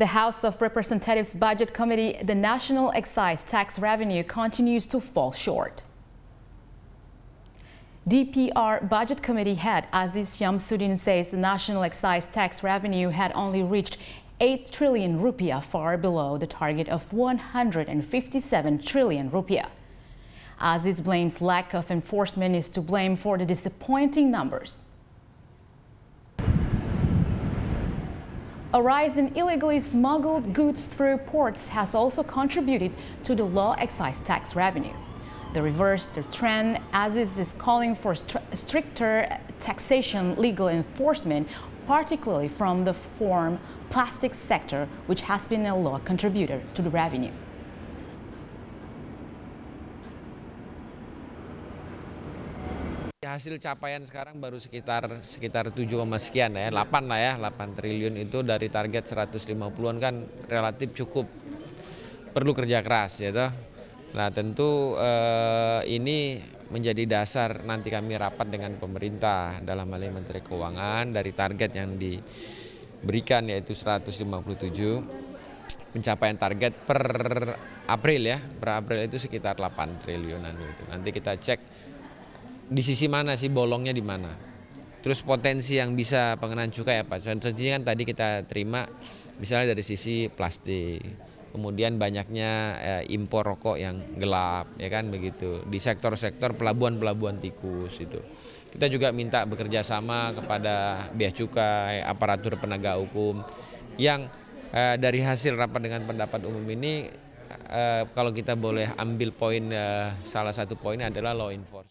The House of Representatives Budget Committee, the national excise tax revenue continues to fall short. DPR Budget Committee head Aziz Shamsuddin says the national excise tax revenue had only reached 8 trillion rupiah, far below the target of 157 trillion rupiah. Aziz blames lack of enforcement is to blame for the disappointing numbers. A rise in illegally smuggled goods through ports has also contributed to the low excise tax revenue. The reverse the trend, as is calling for stri stricter taxation legal enforcement, particularly from the form plastic sector, which has been a low contributor to the revenue. Ya, hasil capaian sekarang baru sekitar sekitar 7, sekian ya, 8 lah ya, 8 ya, triliun itu dari target 150-an kan relatif cukup perlu kerja keras ya toh. Nah, tentu eh, ini menjadi dasar nanti kami rapat dengan pemerintah dalam hal ini Menteri Keuangan dari target yang diberikan yaitu 157 pencapaian target per April ya per April itu sekitar 8 triliunan itu. nanti kita cek di sisi mana sih bolongnya di mana. Terus potensi yang bisa pengenaan cukai apa? Contohnya kan tadi kita terima misalnya dari sisi plastik, kemudian banyaknya eh, impor rokok yang gelap, ya kan begitu. Di sektor-sektor pelabuhan-pelabuhan tikus itu. Kita juga minta bekerja sama kepada bea cukai, aparatur penegak hukum yang eh, dari hasil rapat dengan pendapat umum ini eh, kalau kita boleh ambil poin eh, salah satu poin adalah law enforcement.